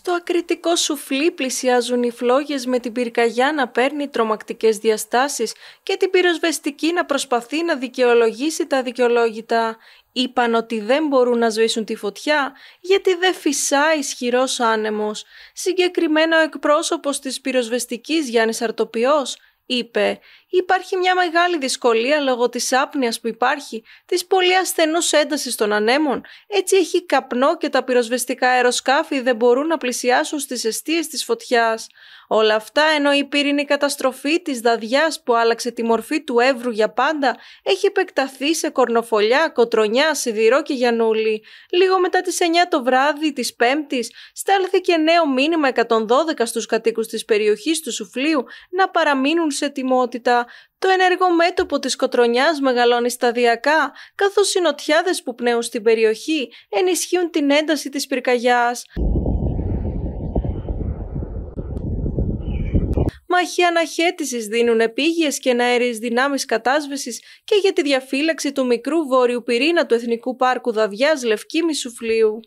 Στο ακριτικό σουφλί πλησιάζουν οι φλόγες με την πυρκαγιά να παίρνει τρομακτικές διαστάσεις και την πυροσβεστική να προσπαθεί να δικαιολογήσει τα δικαιολόγητα. Είπαν ότι δεν μπορούν να σβήσουν τη φωτιά γιατί δεν φυσάει ισχυρός άνεμος. Συγκεκριμένα ο εκπρόσωπος της πυροσβεστικής Γιάννης Αρτοπιός είπε «Υπάρχει μια μεγάλη δυσκολία λόγω της άπνοιας που υπάρχει, της πολύ ασθενούς έντασης των ανέμων, έτσι έχει καπνό και τα πυροσβεστικά αεροσκάφη δεν μπορούν να πλησιάσουν στις αιστείες της φωτιάς. Όλα αυτά ενώ η πύρινη καταστροφή της δαδιάς που άλλαξε τη μορφή του Εύρου για πάντα έχει επεκταθεί σε κορνοφολιά, κοτρονιά, σιδηρό και γιανούλη. Λίγο μετά τις 9 το βράδυ της Πέμπτης στάλθηκε νέο μήνυμα 112 στους κατοίκους της περιοχής του Σουφλίου να παραμείνουν τους ετοιμότητα, το ενεργό μέτωπο της κοτρονιάς μεγαλώνει σταδιακά, καθώς οι νοτιάδες που πνέουν στην περιοχή ενισχύουν την ένταση της πυρκαγιάς. Μάχη αναχέτησης δίνουν επίγειες και ναέριες δυνάμεις κατάσβεσης και για τη διαφύλαξη του μικρού βόρειου πυρήνα του Εθνικού Πάρκου Δαδιάς Λευκή Μισουφλίου.